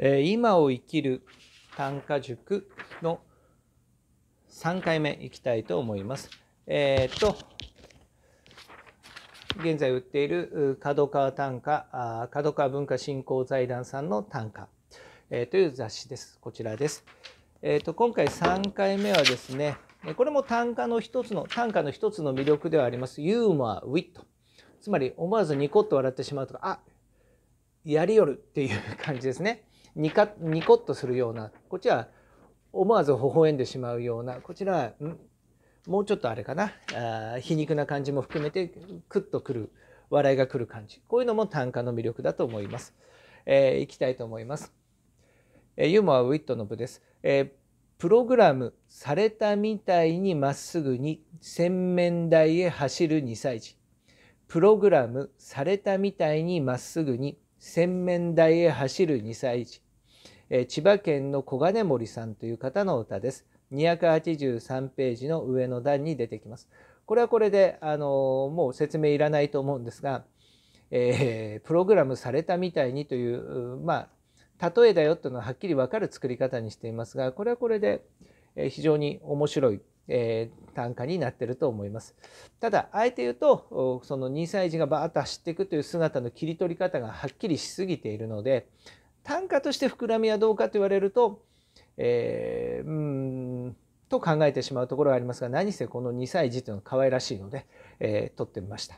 えー、今を生きる短歌塾の3回目いきたいと思います。えー、っと、現在売っている角川短歌、角川文化振興財団さんの短歌、えー、という雑誌です。こちらです。えー、っと、今回3回目はですね、これも短歌の一つの、短歌の一つの魅力ではあります。ユーモア、ウィット。つまり思わずニコッと笑ってしまうとか、あやりよるっていう感じですね。ニカニコッとするようなこっちは思わず微笑んでしまうようなこちらはもうちょっとあれかなあ皮肉な感じも含めてクッとくる笑いがくる感じこういうのも短歌の魅力だと思います。えー、いきたいと思います。えー、ユーモアウィットの部です。えープログラムされたみたいにまっすぐに洗面台へ走る2歳児。プログラムされたみたいにまっすぐに洗面台へ走る2歳児。千葉県の小金森さんという方の歌です。283ページの上の段に出てきます。これはこれで、あのもう説明いらないと思うんですが、えー、プログラムされたみたいにという、まあ、例えだよというのははっきりわかる作り方にしていますが、これはこれで非常に面白い、えー、単価になってると思います。ただ、あえて言うと、その2歳児がバーッと走っていくという姿の切り取り方がはっきりしすぎているので、単価として膨らみはどうかと言われると、えー、うんと考えてしまうところがありますが何せこの2歳児というのは可愛らしいので、えー、取ってみました、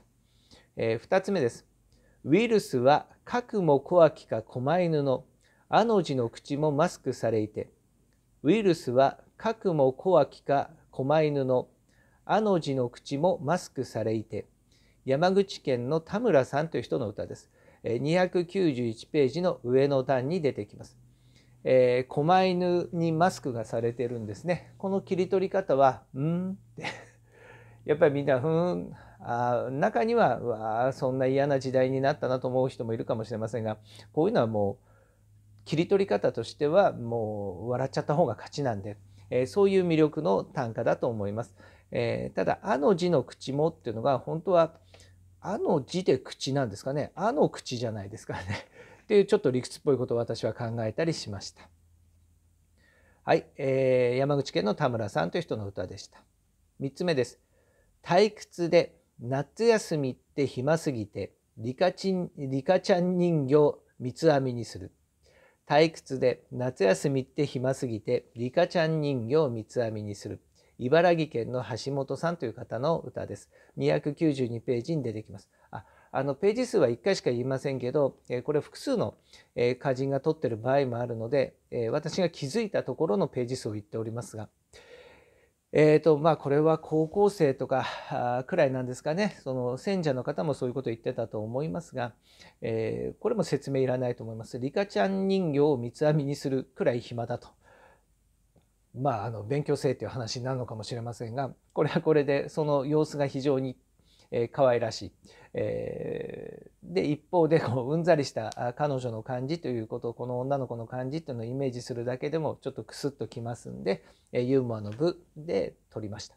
えー、2つ目ですウイルスは核も小きか狛犬のあの字の口もマスクされいてウイルスは核も小きか狛犬のあの字の口もマスクされいて山口県の田村さんという人の歌です291ページの上の段に出てきます。えー、狛犬にマスクがされてるんですね。この切り取り方は、うんって やっぱりみんな、ふん、あ中には、わあ、そんな嫌な時代になったなと思う人もいるかもしれませんが、こういうのはもう、切り取り方としては、もう笑っちゃった方が勝ちなんで、えー、そういう魅力の短歌だと思います。えー、ただ、あの字の口もっていうのが、本当は、あの字で口なんですかね。あの口じゃないですからね。っていうちょっと理屈っぽいことを私は考えたりしました。はい、えー、山口県の田村さんという人の歌でした。3つ目です。退屈で夏休みって暇すぎてリカチンリカちゃん人形三つ編みにする。退屈で夏休みって暇すぎてリカちゃん人形三つ編みにする。茨城県の橋本さんという方の歌です。292ページに出てきます。ああのページ数は1回しか言いませんけど、えこれ複数の、え歌人が取ってる場合もあるので、え私が気づいたところのページ数を言っておりますが、えーとまあ、これは高校生とかくらいなんですかねその選者の方もそういうことを言ってたと思いますが、えー、これも説明いらないと思います。リカちゃん人形を三つ編みにするくらい暇だとまあ、あの勉強生という話になるのかもしれませんがこれはこれでその様子が非常にえー、可愛らしい、えー、で一方でこううんざりした彼女の感じということをこの女の子の感じというのをイメージするだけでもちょっとクスッときますんで、えー、ユーモアの部で取りました。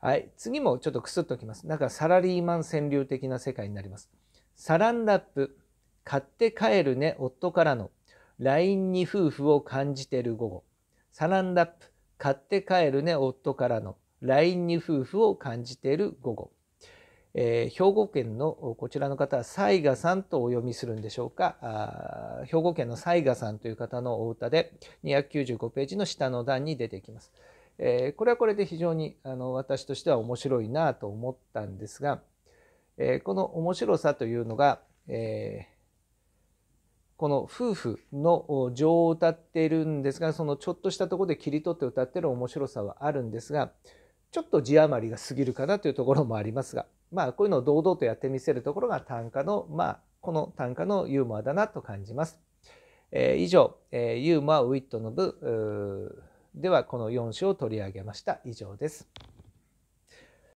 はい、次もちょっとクスッときます。なんかサラリーマン川柳的な世界になります。サランラップ買って帰るね夫からの LINE に夫婦を感じてる午後。サランラップ買って帰るね夫からの LINE に夫婦を感じている午後、えー、兵庫県のこちらの方は西賀さんとお読みするんでしょうかあ兵庫県の西賀さんという方のお歌で295ページの下の段に出てきます。えー、これはこれで非常にあの私としては面白いなと思ったんですが、えー、この面白さというのが、えーこの夫婦の情を歌っているんですがそのちょっとしたところで切り取って歌っている面白さはあるんですがちょっと字余りが過ぎるかなというところもありますがまあこういうのを堂々とやってみせるところが短歌のまあこの短歌のユーモアだなと感じます。えー、以上、えー、ユーモア・ウィットの部ではこの4種を取り上げました。以上です。